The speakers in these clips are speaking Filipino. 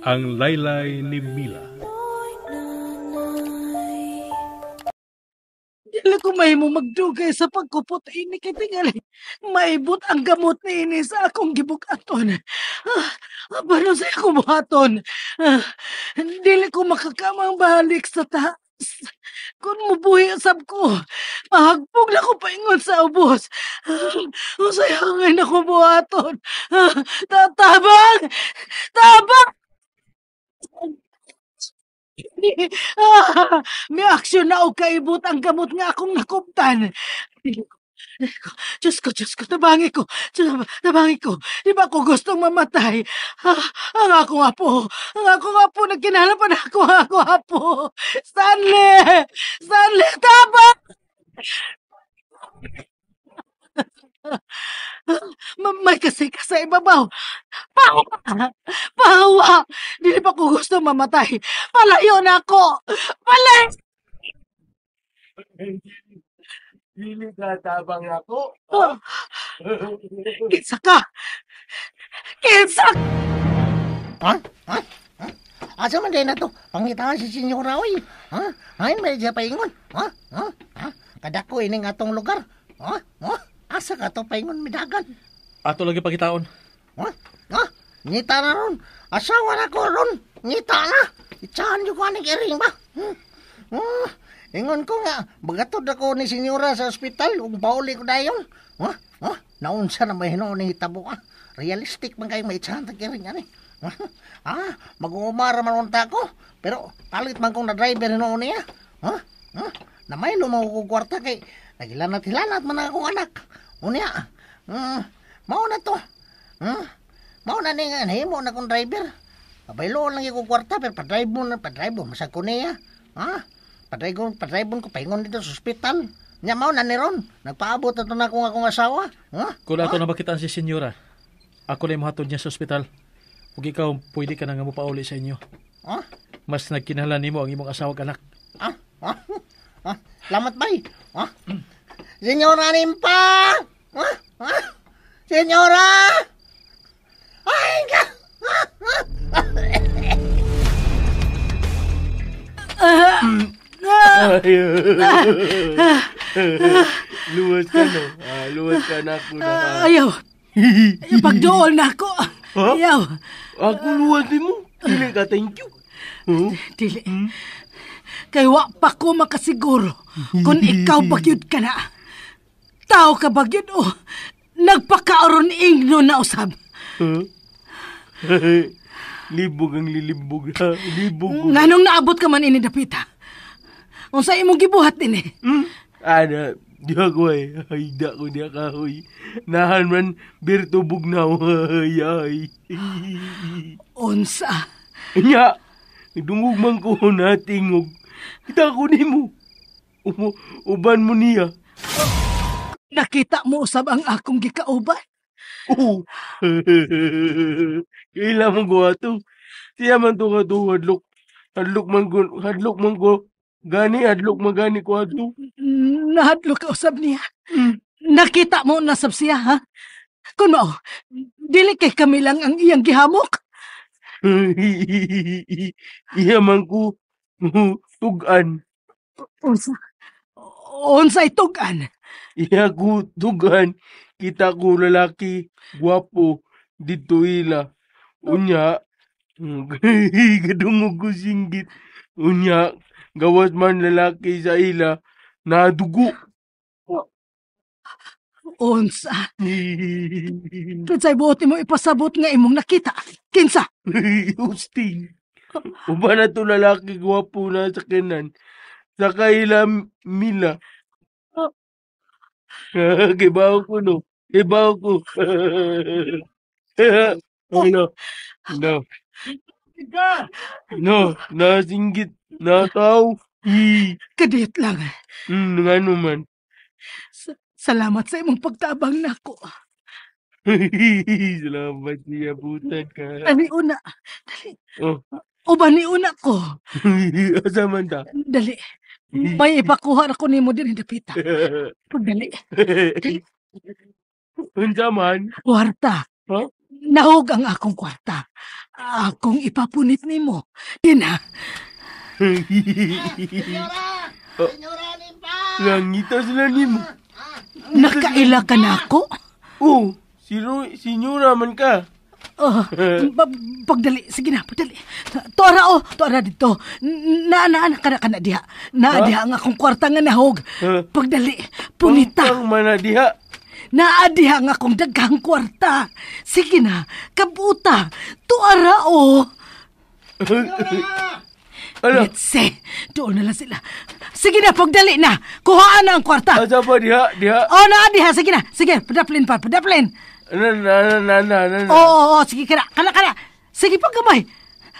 Ang Laylay ni Mila. Dila ko may mo magdugay sa pagkupot ini kay tingali. Maibot ang gamot ni ini sa akong gibukaton. Ah, Abano sa akong buhaton. Ah, Dili ko makakamang balik sa taas. Kung mubuhi asab ko, mahagpog na ko paingon sa ubos. Ah, hangin ako buhaton. Ah, Tatabang! Tabang! ah, may aksyon na og kaibot ang gamot nga akong nakuptan. Diyos ko, Diyos ko, tabangi ko, tabangi ko. Di ba ko gustong mamatay? Ah, ang akong apo, ang akong apo, nagkinalapan ako, ang akong apo. Stanley! Stanley, tabang! Mamay kasi ka sa ibabaw. Pahawa! Pahawa! Dili pa ko gusto mamatay. Palayo na ako! Palay! Dili ka tabang ako. Oh. Kinsa ka! Kinsa Ha? Ha? Ha? Asa man din na to? Pangitaan si Senyor Raoy. Ha? Hain may siya paingon. Ha? Ha? Ha? Kadako ining atong lugar. Ha? Ha? Asa ka to paingon midagan? Ato lagi pagitaon. Ha? Ha? Ngita na ron. Asawa na ko ron. Ngita na. Itsahan niyo ko aning iring ba? Hmm? Hmm? Ingon ko nga, bagatod ako ni senyora sa ospital, ug pauli ko dayon. Ha? Ha? Naunsa na may ni hitabo ka. Realistic man kayo maitsahan ta kiring ani. ah, mag-uumara man unta ko. Pero palit man kong na-driver hinoon niya. Ha? Ha? Na may lumaw ko kay Nagilanat hilanat man akong anak. Unya. Mm, mao na to. Mm, mao na nga, himo na kong driver. Pabaylo lang yung kwarta pero pa-drive mo na pa-drive mo sa kuneya. Ha? Padrive ko, padrive ko paingon dito sa ospital. Nya mao na ni Ron. Nagpaabot na to na akong akong asawa. Ha? Kula ko na makita si senyora. Ako na mahatod niya sa ospital. Ug ikaw pwede ka nang nga mo pauli sa inyo. Ha? Mas nagkinahlan nimo ang imong asawa kanak. Ha? ah? Lamat bay. Ha? Senyora Nimpa! Ha? Ha? Senyora! Ay, ka! luwas ka no? Ah, luwas ka na ako na. Ah. Ayaw. Pagdool na ako. Huh? Ayaw. Ako luwas mo. Dili ka, thank you. Huh? Dili. Hmm? Kay wa pa ko makasiguro kun ikaw bagyod ka na. Tao ka bagyod o oh. nagpakaaron ingno na usab. Huh? libog ang lilibog ha. Libog. Nganong naabot ka man ini dapita? Unsa imong gibuhat din eh. Hmm? Ana, di ako eh. Ay, da ko di kahoy. Nahan man, birtubog na Ay, ay. Unsa? Nya, dungog man ko natingog Itako ni mo. Umo, uban mo niya. Nakita mo usab ang akong gikauban? Oo. Kaila mo gawa to. Siya man to nga hadlok. Hadlok man go, hadlok man go. Gani, hadlok man gani ko hadlok. Mm, nahadlok ka usab niya. Mm. Nakita mo nasab siya, ha? Kung mao, dili kay kami lang ang iyang gihamok. Iya man ko, Tugan. Unsa? Unsay tugan? Iya ko tugan. Kita ko lalaki, guwapo, dito ila. Unya, gadungog ko singgit. Unya, gawas man lalaki sa ila, nadugo. Unsa? Kansay buot mo ipasabot nga imong nakita. Kinsa? Husting. Uba na to lalaki gwapo na sa kanan. Sa kaila mila. Kibaw ko no. Kibaw ko. no. No. No. Nasinggit. Nataw. Kadiyot lang. Hmm, nga naman. Sa salamat sa imong pagtabang nako. salamat niya, butan ka. Dali una. Dali. Oh. O ba ni una ko. Asa man ta? Dali. May ipakuha ako nimo diri dapita. Pagdali. Unsa man? Kwarta. Huh? Nahog ang akong kwarta. Akong ipapunit nimo. Dina. Senyora! Senyora Limpa! Langita sila nimo. Ah, ah. Nakaila ka na ako? Oo. Oh, si Senyora man ka. Oh, pagdali. Sige na, pagdali. Tora oh, tora dito. Naanaan ka na ka na diha. Naadiha nga akong kwarta nga nahog. Pagdali, punita. Ang manadiha. Naadiha nga akong daghang kwarta. Sige na, kabuta. Tuara oh. Ano? Netse, doon na lang sila. Sige na, pagdali na. Kuhaan na ang kwarta. Asa pa, diha, diha. O oh, na, diha. Sige na, sige. Padaplin pa, padaplin. Na, na, na, na, na, na. Oo, oo, oo, sige, kana, kana, kana. Sige pa, gamay.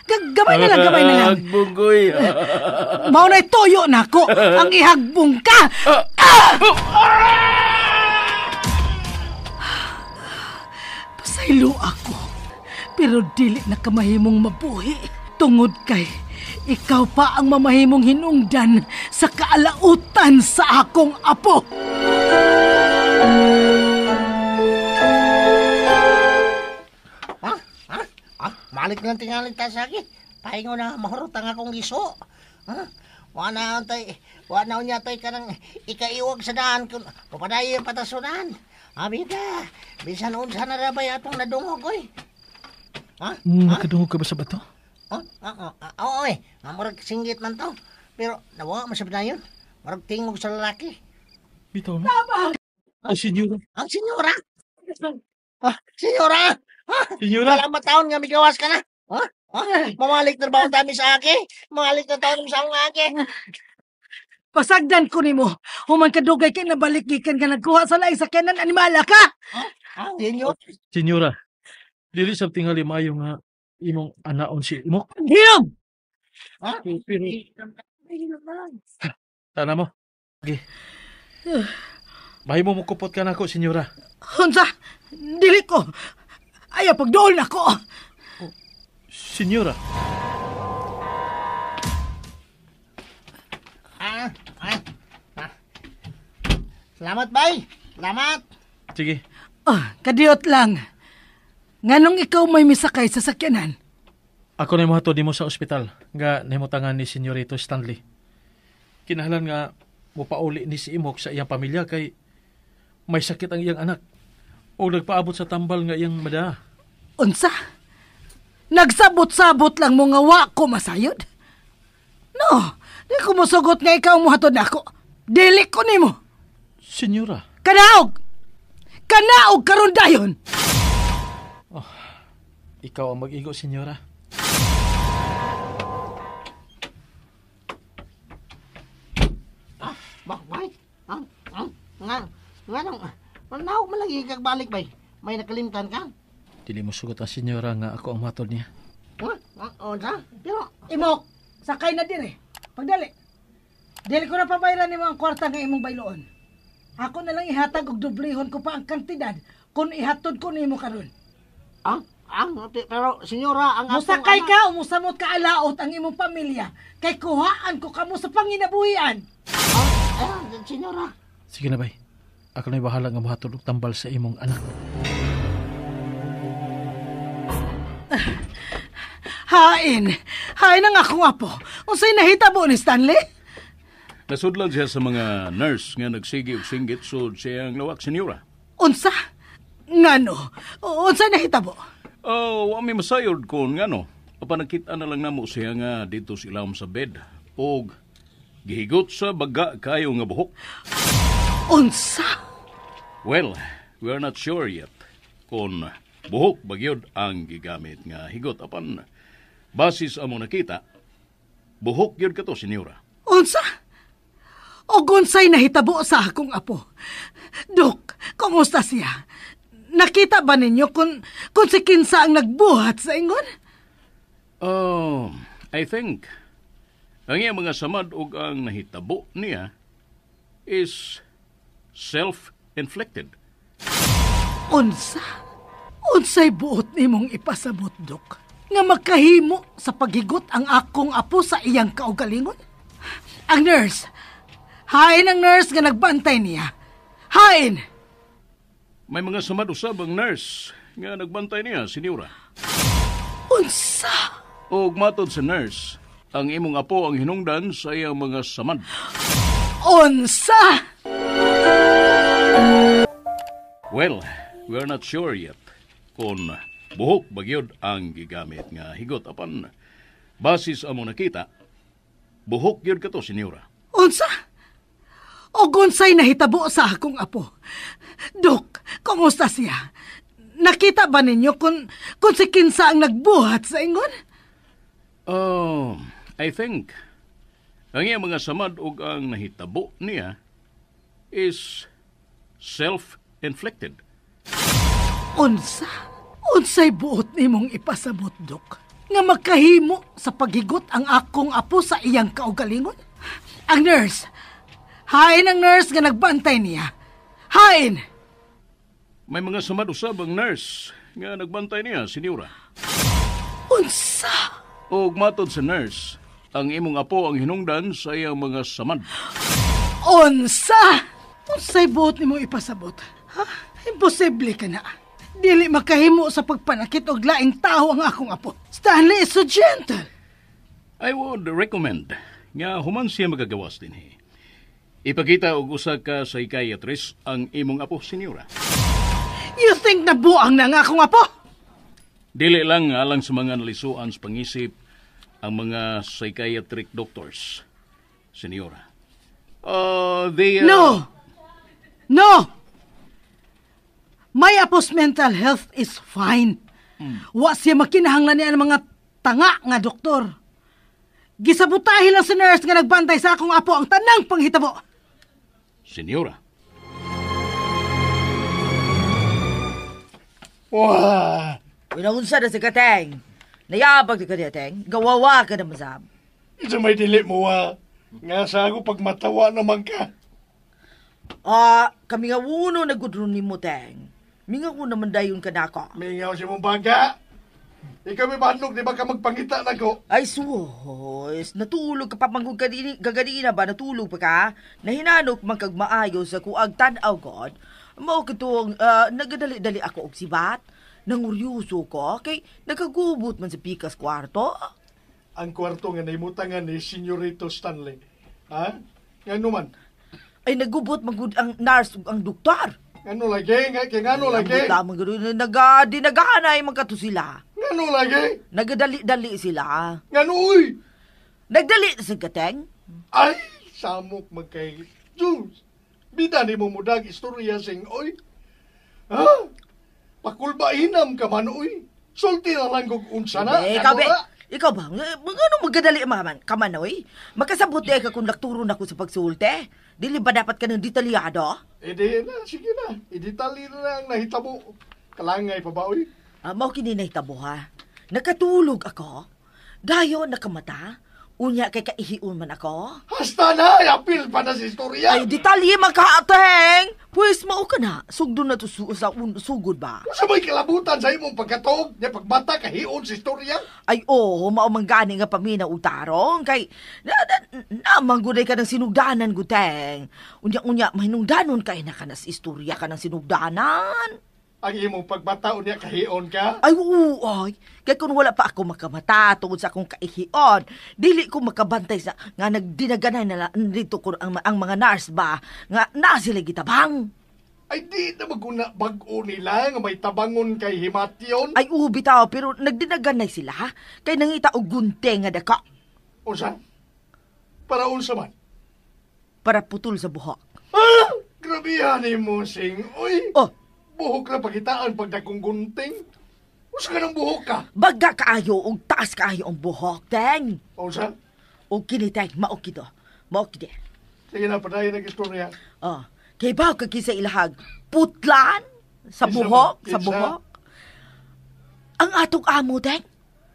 G- gamay na lang, gamay na lang. Hagbong ko eh. Maunay toyo na ako. Ang ihagbong ka. Ah! Pasaylo ako. Pero dili na kamahimong mabuhi. Tungod kay ikaw pa ang mamahimong hinungdan sa kaalautan sa akong apo. Music Tingalit nga tingalit ta sa akin. Pahingo na mahurutang akong iso. Ha? Wana tay, wana unya tay kanang ikaiwag sa daan kun papaday patasunan. Abida, bisan unsa na rabay atong nadungog oy. Ha? Mm, ha? Nakadungog ka ba sa bato? Oo, oh, oh, singgit man to. Pero nawa masabot na yun. Murag tingog sa lalaki. Bitaw na. Tama! Ang senyora. Ang senyora? Ah, senyora! Yun na. Salamat taon nga migawas ka na. Ha? Ha? Ah. Mamalik na ba dami sa aki? Mamalik na taon sa ang aki. Ah. Pasagdan ko ni mo. Human ka dugay kay nabalik gikan ka nagkuha sa laing sakyanan animala ka. Ha? Ah, yun yun. Senyora, dili sa tingali maayo nga imong anaon si imo. Hiyong! Ha? Pero... Tana mo. Okay. Bahay mo mukupot ka na ako, senyora. Hunsa, dili ko. Ay, pagdool na Oh, senyora. Ah, ah, ah. Salamat, bay. Salamat. Sige. Oh, ah, kadiot lang. Nganong ikaw may misakay sa sakyanan? Ako na di mo sa ospital nga nahimutangan ni Senyorito Stanley. Kinahanglan nga mo pauli ni si Imok sa iyang pamilya kay may sakit ang iyang anak o nagpaabot sa tambal nga iyang madaa. Unsa? Nagsabot-sabot lang mo nga wa ko masayod? No, di ko musugot nga ikaw muhatod na ako. Dili ko nimo. Senyora. Kanaog! Kanaog karon dayon! Oh, ikaw ang mag-igo, senyora. Ah, bakway! Ang, ah, ang, ah, nga, nga nang, manaog malagi kagbalik bay. May nakalimtan ka? Dili mo sugot ang senyora nga ako ang matod niya. Oo, sa? Pero, imok, sakay na din eh. Pagdali. Dili ko na pabayaran nimo ang kwarta nga imong bayloon. Ako na lang ihatag og dublihon ko pa ang kantidad kung ihatod ko nimo karon. Ah, ang pero senyora ang Musakay ka o musamot ka alaot ang imong pamilya kay kuhaan ko kamo sa panginabuhian. Ah, ah, senyora. Sige na bay. Ako na bahala nga mahatod tambal sa imong anak. Hain! Hain ang akong apo. Unsay nahitabo ni Stanley? Nasudlan siya sa mga nurse nga nagsigi og singgit sud siya ang lawak senyora. Unsa? Ngano? Unsa nahita nahitabo? Oh, uh, wa masayod kon ngano. Apa nakita na lang namo siya nga dito sa ilawom sa bed. Og gihigot sa baga kayo nga buhok. Unsa? Well, we are not sure yet kung buhok bagyod ang gigamit nga higot. Apan, basis amo nakita, buhok yun kato, senyora. Unsa? O gonsay nahitabo sa akong apo. Dok, kumusta siya? Nakita ba ninyo kung, kun si Kinsa ang nagbuhat sa ingon? Oh, I think, ang iya mga samad o ang nahitabo niya is self-inflicted. Unsa? Unsay buot nimong ipasabot, Dok, nga makahimo sa paghigot ang akong apo sa iyang kaugalingon? Ang nurse! Hain ang nurse nga nagbantay niya. Hain! May mga sumad-usab ang nurse nga nagbantay niya, Senyora. Unsa? Og matod sa nurse, ang imong apo ang hinungdan sa iyang mga samad. Unsa? Well, we're not sure yet kon buhok bagyod ang gigamit nga higot apan basis amo nakita buhok gyud kato senyora unsa o gonsay nahitabo sa akong apo dok kumusta siya nakita ba ninyo kung, kung si Kinsa ang nagbuhat sa ingon? Oh, I think ang iyang mga samad o ang nahitabo niya is self-inflicted. Unsa? Unsay buot nimong ipasabot, Dok, nga magkahimo sa paghigot ang akong apo sa iyang kaugalingon? Ang nurse! Hain ang nurse nga nagbantay niya! Hain! May mga sumad-usab ang nurse nga nagbantay niya, Senyora. Unsa? Og matod sa nurse, ang imong apo ang hinungdan sa iyang mga samad. Unsa? Unsay buot nimo ipasabot? Ha? Imposible ka na. Dili makahimo sa pagpanakit og laing tao ang akong apo. Stanley is so gentle. I would recommend nga human siya magagawas din he. Ipakita og usa ka psychiatrist ang imong apo, senyora. You think na buang na nga akong apo? Dili lang alang sa mga nalisuan sa pangisip ang mga psychiatric doctors, senyora. Uh, they... Uh... No! No! My apos mental health is fine. Mm. Wa siya makinahanglan niya ng mga tanga nga doktor. Gisabutahi lang sa nurse nga nagbantay sa akong apo ang tanang panghitabo. Senyora. Wah! Pinaunsa na si Kateng. Nayabag ka Kateng. Gawawa ka na masab. Isa may dili mo ah. Nga sa ako pagmatawa naman ka. Ah, kami nga uno nagudrun ni mo, Teng. Mingaw ko naman dayon ka nako. Mingaw si mong bangga. Ikaw may manok, di ba ka magpangita na ko? Ay, sus. Natulog ka pa mang gagadina ba? Natulog pa ka? Nahinanok man kag maayo sa kuag tanaw god. Mao katong uh, ah, nagadali-dali ako og sibat. Nanguryoso ko kay nagagubot man sa pikas kwarto. Ang kwarto nga naimutangan ni Senyorito Stanley. Ha? Nga naman? Ay, nagubot magud ang nurse ang doktor. Ano lagi? Kaya ngano lagi? Lamang gano'n. Naga, ah, di nagahanay magkato sila. Ngano lagi? nagdali dali sila. Ngano uy? Nagdali sa kateng. Ay, samok magkay. Jules, bida ni mo mudag istorya sing oy. Ha? Pakulbainam ka man oy. Sulti na lang kung unsa na. Eh, ikaw, ikaw ba? Ano magkadali, maman? Kamanoy? Magkasabot eh ka kung nakturo na ko sa pagsulte. Dili ba dapat ka ng detalyado? E di na, sige na. I-detalye na lang nahitabo. Kalangay pa ba, uy? Ah, mao kini nahitabo ha. Nakatulog ako. Dayo nakamata. Unya kay kaihiun man ako? Hasta na! Yapil pa na si istorya! Ay, detalye ateng. Pwes mao ka na, sugdo na to su sa un, sugod ba? Sa may kalabutan sa imong pagkatog, niya pagbata kahiun si istorya? Ay, oo, oh, maumang gani nga pamina utarong, kay na, na, na, na ka ng sinugdanan, guteng. Unya-unya, mahinungdanon kay na ka na si istorya ka ng sinugdanan ang imong pagmataon niya kahion ka? Ay, oo, ay. Kaya kung wala pa ako makamata tungod sa akong kaihion, dili ko makabantay sa nga nagdinaganay na dito ko ang, ang mga nurse ba, nga na sila gitabang. Ay, di na maguna bag-o nila nga may tabangon kay Himatyon. Ay, oo, bitaw, pero nagdinaganay sila, ha? Kay nangita og gunte nga daka. Unsa? Para unsa man? Para putol sa buhok. Ah! Grabihan ni mo, Sing. Uy! Oh, Buhok lang pagitaon pag gunting. Usa ka ng buhok ka. Bagga kaayo og taas kaayo ang buhok, teng. Unsa? O kiniteng maukido. Maukide. Eh. Sige na padayon ang istorya. Oh. Kay ba ka kisa ilahag putlan sa buhok, sa buhok. Ang atong amo, teng.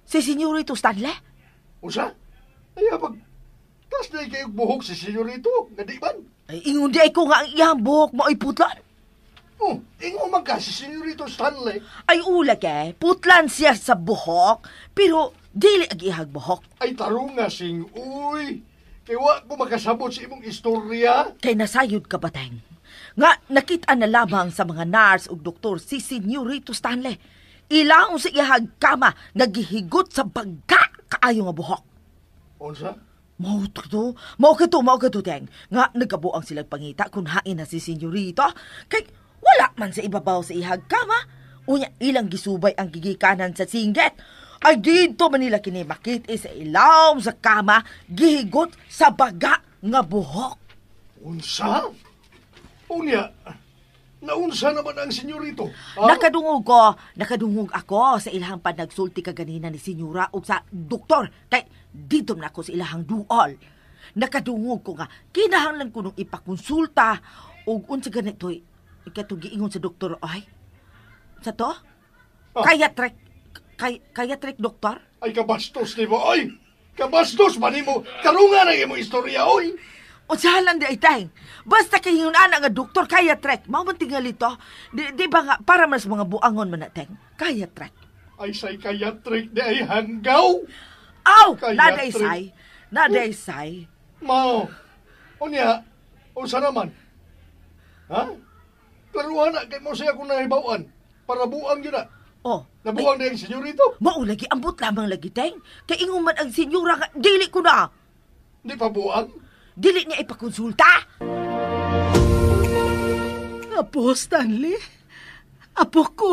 Si Senyorito Stanley. Usa? Ay, abag. Tas na kayo buhok si Senyorito. Nga di man. Ay, ingon di ay ko nga ang iyang buhok mo ay putlan. Hmm, ingo magka si Senyorito Stanley. Ay ula ke, putlan siya sa buhok, pero dili ag ihag buhok. Ay tarunga sing uy. Kay wa ko makasabot sa imong istorya. Kay nasayod ka bateng. Nga nakita na lamang sa mga nurse ug doktor si Senyorito Stanley. Ilaong sa ihag kama nagihigot sa bagka kaayo nga buhok. Unsa? Mao to, mao ka to, mao ka Teng. Nga, nagkabuang silang pangita kung hain na si senyorito. Kay, wala man sa ibabaw sa ihag kama. Unya ilang gisubay ang gigikanan sa singget. Ay dito man nila kinibakit sa ilaw sa kama, gihigot sa baga nga buhok. Unsa? Unya, naunsa naman ang senyorito? Ha? Nakadungog ko, nakadungog ako sa ilahang panagsulti kaganina ni senyora ug sa doktor. Kay dito na ako sa ilahang duol nakadungog ko nga kinahanglan ko nung ipakonsulta ug unsa ganitoy Ikato giingon sa doktor ay. Sa to? Ah. Kaya trek kay, kaya trek doktor? Ay kabastos ni mo ay. Kabastos man nimo karunga na imo istorya oy. Unsahalan di ay tay. Basta kay anak nga doktor kaya trek. Mao man tingali to. Di, di ba nga para mas mga buangon man nateng. Kaya trek. Ay say kaya trek di ay hanggaw. Aw, na naday say. na Naday say. Mao. Unya, unsa naman? Ha? Klaruhan na, kay mo siya kung nahibawaan. Para buang yun na. Oh. Nabuang na yung senyorito. Mao lagi, ambot lamang lagi, tayong. Kay ingon man ang senyora, ka- dili ko na. Hindi pa buang. Dili niya ipakonsulta. Apo, Stanley. Apo ko.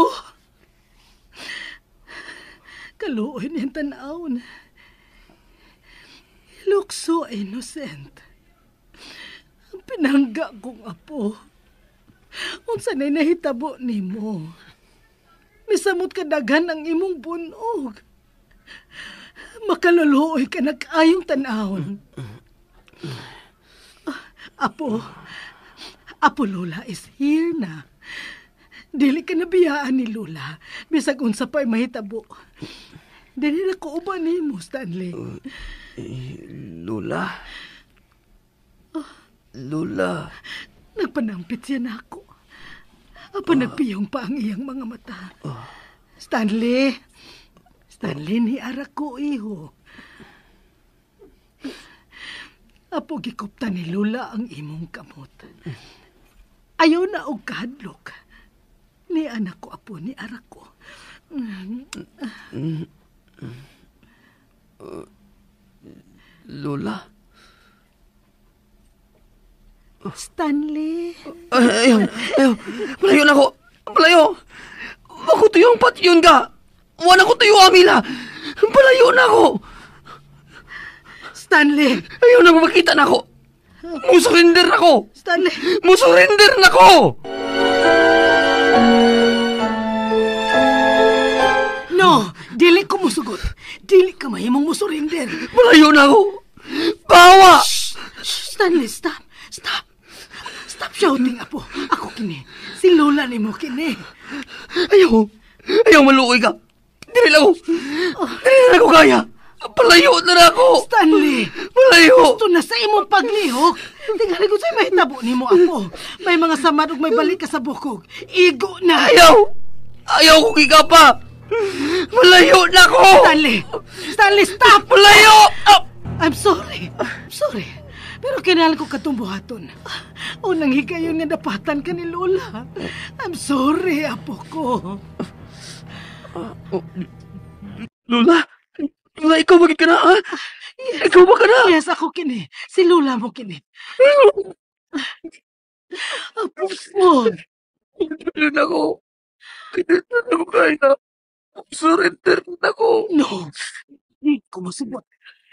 Kaluoy niyang tanawon. He looks so innocent. Ang pinangga kong apo. Unsa na nahitabo nimo? Misamot ka daghan ang imong bunog. Makaluluoy ka na kaayong tanahon. Ah, apo, Apo Lola is here na. Dili ka nabiyaan ni Lola, bisag unsa pa'y mahitabo. Dili na ko uban ni mo, Stanley. Eh, Lola? Ah. Lola? Nagpanampit siya na ako. Apo nagpiyong pa ang iyang mga mata. Stanley! Stanley ni Arako iho. Apo gikupta ni Lula ang imong kamot. Ayaw na og kahadlok. Ni anak ko apo ni Arako. Lula? Stanley. Ay, ayaw, ayaw. Malayo na ako. Malayo. Ako tuyong patyon ka. Wala ko tuyo, Amila. Malayo na ako. Stanley. Ayaw na makita na ako. Musurrender na ako. Stanley. Musurrender na ako. No, dili ko musugot. Dili ka mahimong musurrender. Malayo na ako. Bawa! Shh, Stanley, stop. Stop! Stop shouting, Apo. Ako kini. Si Lola ni mo kini. Ayaw. Ayaw maluoy ka. Dili lang ako. Dili lang ako kaya. Palayo na na ako. Stanley. Malayo. Gusto na sa imong paglihok. Tingali ko sa'yo may tabo ni mo, Apo. May mga samad ug may balik ka sa bukog. Igo na. Ayaw. Ayaw ko kika Malayo na ako. Stanley. Stanley, stop. Malayo. Ah. I'm sorry. I'm sorry. Pero kinahal ko katong buhaton. Unang higayon nga napatan ka ni Lola. I'm sorry, apo ko. Lola? Lola, ikaw ba ka na? Ah? Yes. Ikaw ba ka na? Yes, ako kini. Si Lola mo kini. Apo ko. Kaya na ko. Kaya na ko kaya na. Surrender na ko. No. Kumusubot.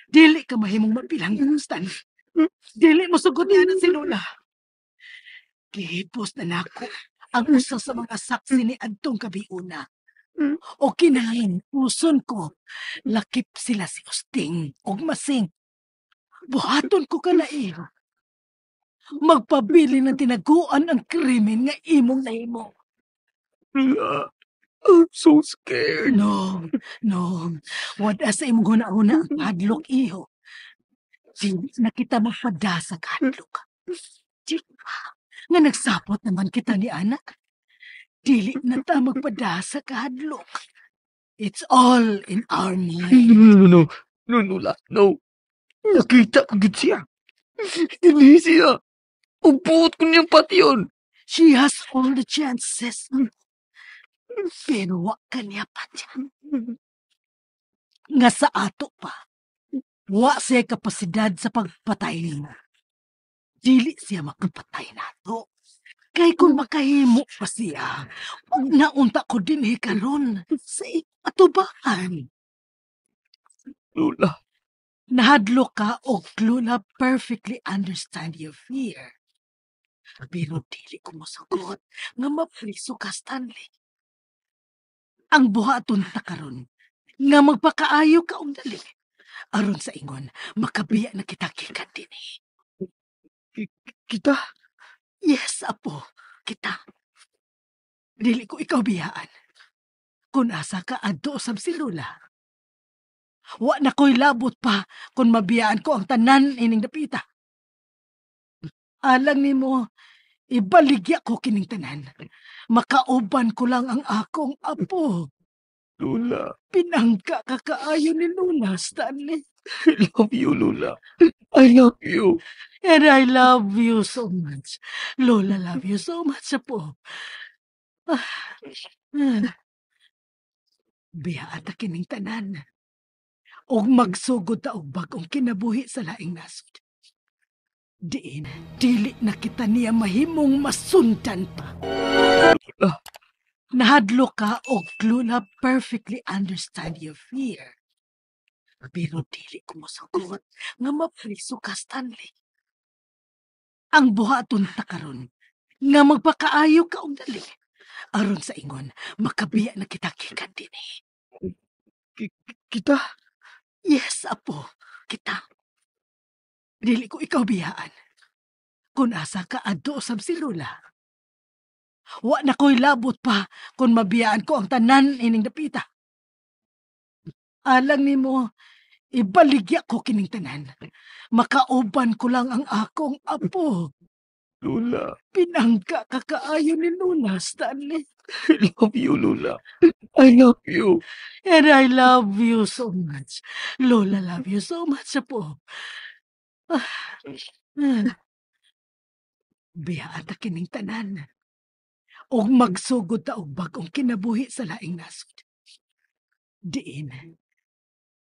Dili ka mahimong mapilang gustan. Dili mo sugod niya ng sinula. Gihipos na nako ang usa sa mga saksi ni Adtong Kabiuna. O kinahin, puson ko, lakip sila si Usting o Masing. Buhaton ko ka na iyo. Eh. Magpabili ng tinaguan ang krimen nga imong nahimo. I'm so scared. No, no. What as sa imong huna-huna ang padlock iho. Di na kita mapadasa ka, Luka. Di ba? Nga nagsapot naman kita ni anak. Dili na ta magpadasa ka, Luka. It's all in our mind. No, no, no. No, no, no. no. Nakita ko git siya. Dili siya. Upuot ko niyang pati yun. She has all the chances. Pero wa ka niya pa dyan. Nga sa ato pa Wa siya kapasidad sa pagpatay na. Dili siya makapatay na to. Kay kung makahimo pa siya, huwag na unta ko din hikaron eh, sa atubahan. Lula. Nahadlo ka o Lula perfectly understand your fear. Pero dili ko masagot nga mapriso ka, Stanley. Ang buhaton ta karon nga magpakaayo ka og dali aron sa ingon, makabiya na kita gikan dinhi. Eh. Kita? Yes, apo. Kita. Dili ko ikaw biyaan. kun asa ka adto sa silula. Wa na ko'y labot pa kun mabiyaan ko ang tanan ining dapita. Alang nimo ibaligya ko kining tanan. Makauban ko lang ang akong apo. Lola. Pinangka ka kaayo ni Lola, Stanley. I love you, Lola. I love you. And I love you so much. Lola, love you so much po. Ah, ah. Biya ata kining tanan. Og magsugod ta og bagong kinabuhi sa laing nasod. Diin, dili na kita niya mahimong masundan pa. Lola. Ah nahadlo ka o Luna perfectly understand your fear. Pero dili ko masagot nga mapriso ka, Stanley. Ang buhaton ta karon nga magpakaayo ka og dali. Aron sa ingon, makabiya na kita kikan din eh. Kita? Yes, apo. Kita. Dili ko ikaw biyaan. Kung asa ka adto usab si Lula, Wa na ko'y labot pa kung mabiyaan ko ang tanan ining dapita. Alang ni mo, ibaligya ko kining tanan. Makauban ko lang ang akong apo. Lula. Pinangka ka kaayo ni Lula, Stanley. I love you, Lola. I love you. And I love you so much. Lola, love you so much apo. Ah, ah. Biyaan na kining tanan ug magsugod ta og bagong kinabuhi sa laing nasod. Diin,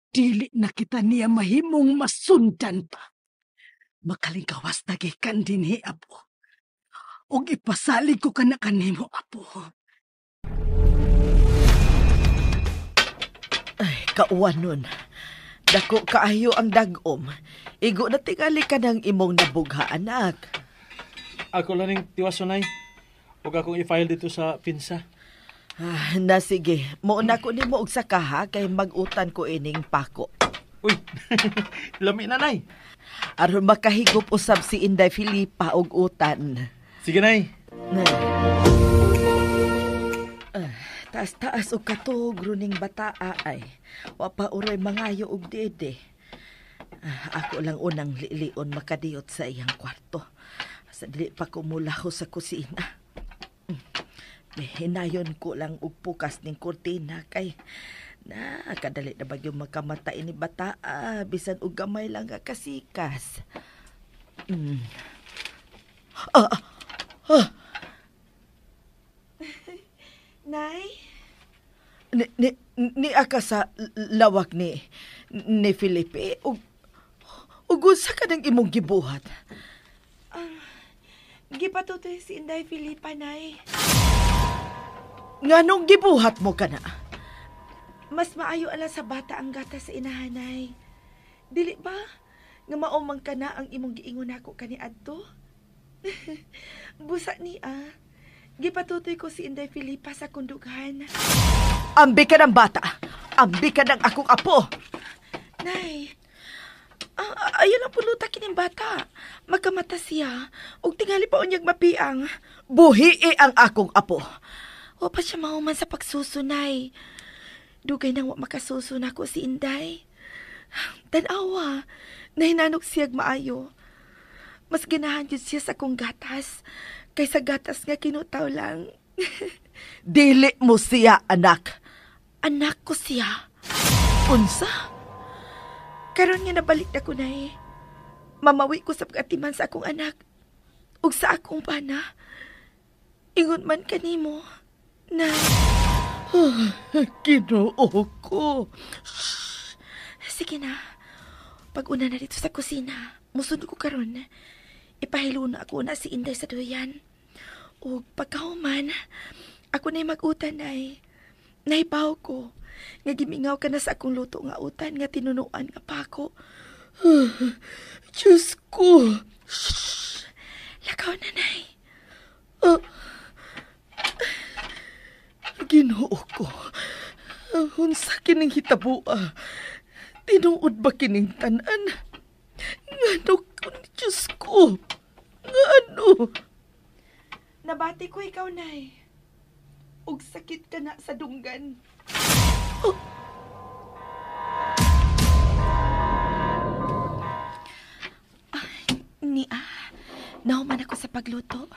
dili na kita niya mahimong masundan pa. Makalingkawas nagikan din hi, Apo. Ug ipasalig ko ka na kanimo, Apo. Ay, kauwan nun. Dako kaayo ang dagom. Igo na tingali ka ng imong nabugha, anak. Ako lang yung tiwasunay. Nay. Huwag akong i-file dito sa pinsa. Ah, na sige. Mauna ko ni mo og saka ha, kay magutan ko ining pako. Uy, lami na nay. Aron makahigop usab si Inday Filipa og utan. Sige nay. Ah, taas-taas og katog runing bata ay. Wa pa uray mangayo og dede. Ah, ako lang unang liilion makadiot sa iyang kwarto. dili pa kumulahos sa kusina. Mm. Hinayon ko lang upukas ning kurtina kay na kadali na bagyo makamata ini bata ah, bisan og gamay lang nga kasikas. Mm. Ah, ah, ah. Nay? Ni, ni, ni aka sa lawak ni ni Felipe ug ug sa kadang imong gibuhat. Gipatutoy si Inday Filipa, Nay. Nga nung gibuhat mo ka na? Mas maayo ala sa bata ang gata sa inahanay. Dili ba? Nga maumang ka na ang imong giingon ako kani adto? Busa ni ah. Gipatutoy ko si Inday Filipa sa kundugan. Ambi ka ng bata! Ambi ka ng akong apo! Nay, Ah, ayan ang puluta kining bata. Magkamata siya, ug tingali pa unyag mapiang. Buhi e ang akong apo. O pa siya mauman sa pagsusunay. Dugay nang wa makasusun ako si Inday. Tanawa, ah. nahinanok siyag maayo. Mas ginahan yun siya sa kong gatas kaysa gatas nga kinutaw lang. Dili mo siya, anak. Anak ko siya. Unsa? Karon nga nabalik na ko na eh. Mamawi ko sa pagatiman sa akong anak. Ug sa akong pana. Ingon man kanimo na... Oh, ko. Sige na. Pag-una na dito sa kusina, musunod ko karon. Ipahilo na ako na si Inday sa duyan. O pagkahuman, ako na'y mag-utan ay naibaw ko nga gimingaw ka na sa akong luto nga utan nga tinunuan nga pako. Diyos ko! Shhh! Lakaw, nanay. Uh, ginoo ko. Ang sa kining hitabua. Tinuod ba kining tanan? Ngano ko, Diyos ko? Ngano? Nabati ko ikaw, Nay. Og sakit ka na sa dunggan. Ah, Nia, ah, nauman ako sa pagluto.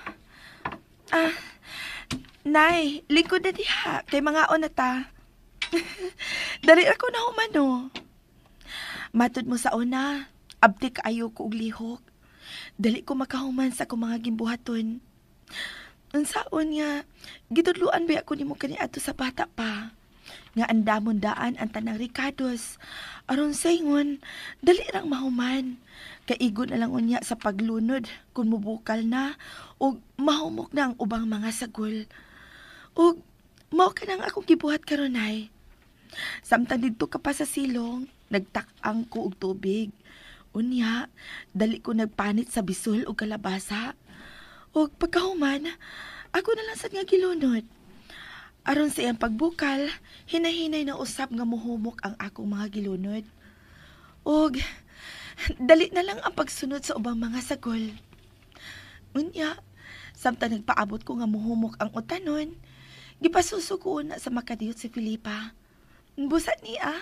Ah, Nay, lingkod na diha. Kay mga on na ta. Dali ako na humano. Matod mo sa una, abtik kaayo ko og lihok. Dali ko makahuman sa akong mga gimbuhaton. Unsaon nga, gitudluan ba ako ni mo kani ato sa bata pa? nga andamon-daan ang tanang Ricardos. Aron sa ingon, dali rang mahuman. Kaigo na lang unya sa paglunod kung mubukal na o mahumok na ang ubang mga sagol. O mao ka nang akong gibuhat karon ay. Samtang didto ka pa sa silong, nagtakang ko og tubig. Unya, dali ko nagpanit sa bisol o kalabasa. O pagkahuman, ako na lang sa nga gilunod. Aron sa iyang pagbukal, hinahinay na usap nga muhumok ang akong mga gilunod. Og, dali na lang ang pagsunod sa ubang mga sagol. Unya, samtang nagpaabot ko nga muhumok ang utanon, gipasusuko na sa makadiyot si Filipa. Busan niya.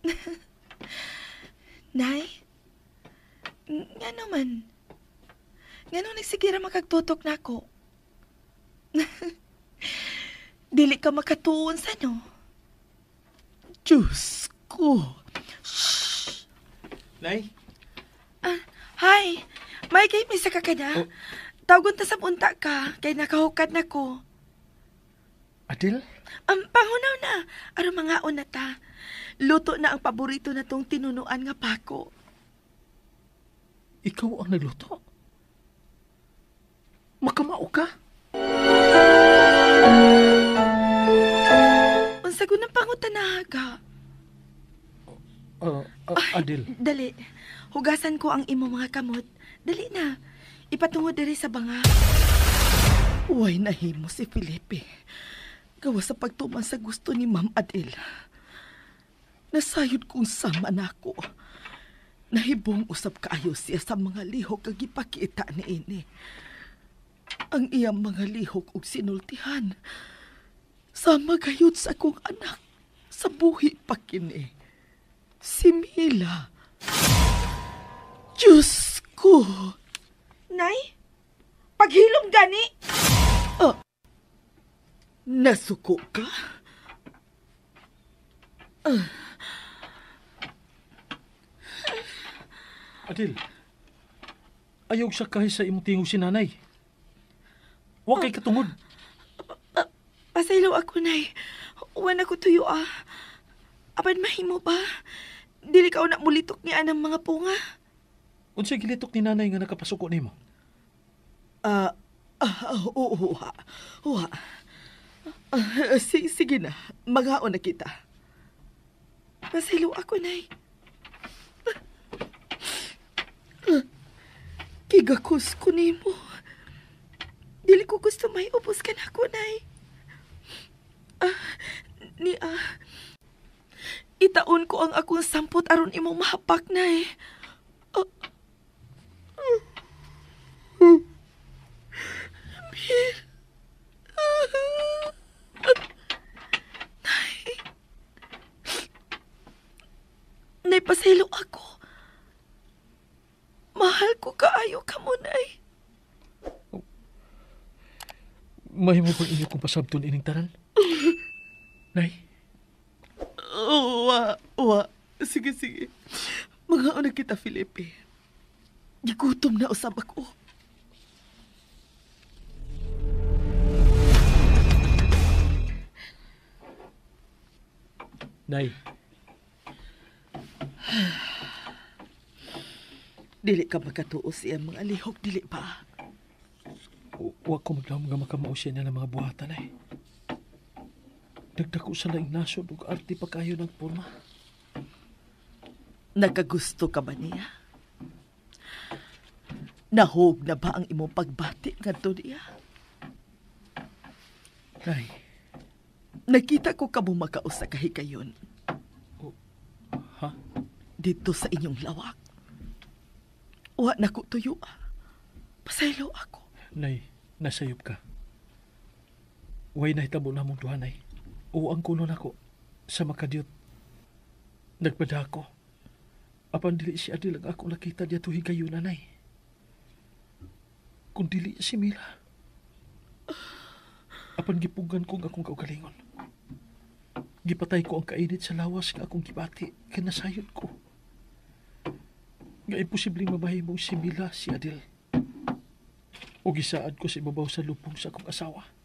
Nay, nga naman, nga nung nagsigira makagtutok na ako. Dili ka makatuon sa no? Diyos ko. Shh! Nay? Ah, hi. May kay misa ka kada. Oh. Tawgon ta sa punta ka, kay nakahukad na ko. Adil? Ang um, pangunaw na. Aro mga una ta. Luto na ang paborito na tong tinunuan nga pako. Ikaw ang nagluto? Makamao ka? Makamao ka? Unsagod ng pangutanaga. Uh, oh, uh, oh, Adil. Ay, dali. Hugasan ko ang imo mga kamot. Dali na. Ipatungo diri sa banga. Uway nahimo si Felipe. Gawa sa pagtuman sa gusto ni Ma'am Adil. Nasayod kong sama na ako. Nahibong usap kaayo siya sa mga lihok kag ipakita ni ini. Ang iyang mga lihok og sinultihan. Sama gayud sa akong anak. Sa buhi pa kini. Si Mila. Diyos ko! Nay, paghilom gani! Ah, nasuko ka? Ah. Adil, ayog siya kahit sa imong tingo si nanay. Wa kay katungod. Ah. Pasaylo ako, nay. Uwan ako tuyo, ah. Apan mahimo ba? Dili ka na mulitok ni anang mga punga. Unsa gilitok ni nanay nga nakapasuko nimo? Ah, uh, oo, oo, oo. Uh, si, sige na, maghaon na kita. Pasaylo ako, nay. Kigakos ko nimo. Dili ko gusto may ubos ka na ako, nay. Ni, ah, uh, itaon ko ang akong sampot aron imong mahapak na eh. Uh, Bir. Nay. Nay, pasaylo ako. Mahal ko kaayo ka mo, Nay. May mo ko inyo kong pasabton ining tanan? Nay? Uwa, uwa. Sige, sige. Mga una kita, Felipe. Gigutom na usab ako. Nay. dili ka magkatuo siya mga lihok, dili pa. Huwag ko maglaong nga makamao siya na ng mga buhatan eh. Nagdako sa laing nasod ug arti pa kayo ng Nagkagusto ka ba niya? Nahog na ba ang imong pagbati nga niya? Nay. Nakita ko ka bumakaos sa kahikayon. Oh, ha? Dito sa inyong lawak. Wa na ko tuyo. Ah. Pasaylo ako. Nay, nasayop ka. Way na hitabo na mong duhanay o ang kuno nako sa makadiyot. Nagpadako. Apan dili siya dilang ako nakita diya tuhi kayo nanay. Kung dili si Mila. Apan gipugan kong akong kaugalingon. Gipatay ko ang kainit sa lawas nga akong gibati kinasayod ko. Nga imposibleng mamahimong si Mila si Adil. O gisaad ko sa ibabaw sa lupong sa akong asawa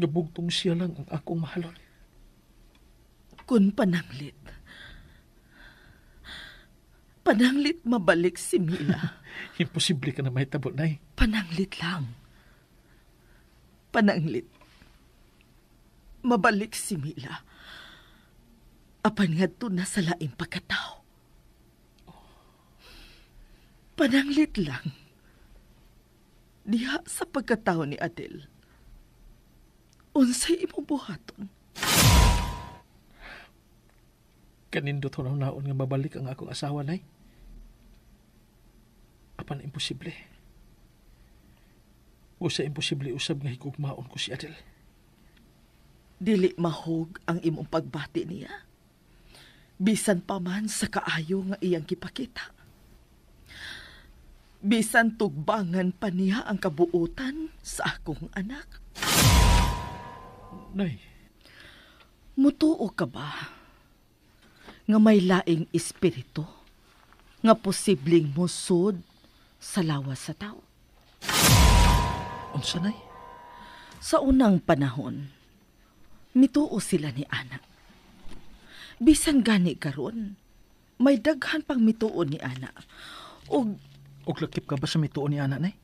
Nabugtong siya lang ang akong mahalon. Kun pananglit. Pananglit mabalik si Mila. Imposible ka na may tabo, Nay. Pananglit lang. Pananglit. Mabalik si Mila. Apan nga na sa laing pagkatao. Pananglit lang. Diha sa pagkatao ni Adele unsay imong buhaton? Kanindot ko naon nga mabalik ang akong asawa, Nay. Apan imposible. Usa imposible usab nga higugmaon ko si Adel. Dili mahog ang imong pagbati niya. Bisan pa man sa kaayo nga iyang kipakita. Bisan tugbangan pa niya ang kabuutan sa akong anak Nay. Mutuo ka ba? Nga may laing espiritu? Nga posibleng musod sa lawas sa tao? Unsa nay? Sa unang panahon, mituo sila ni Ana. Bisan gani karon, may daghan pang mituo ni Ana. Og og lakip ka ba sa mituo ni Ana nay?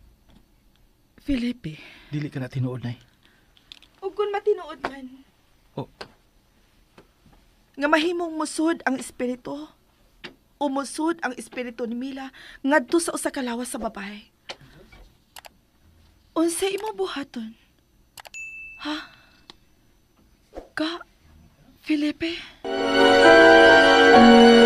Felipe. Dili ka na tinuod nay. Kung matinuod man. Oh. Nga mahimong musod ang espiritu. Umusod ang espiritu ni Mila ngadto sa usa ka lawas sa babae. Unsa imo buhaton? Ha? Ka Felipe? Felipe?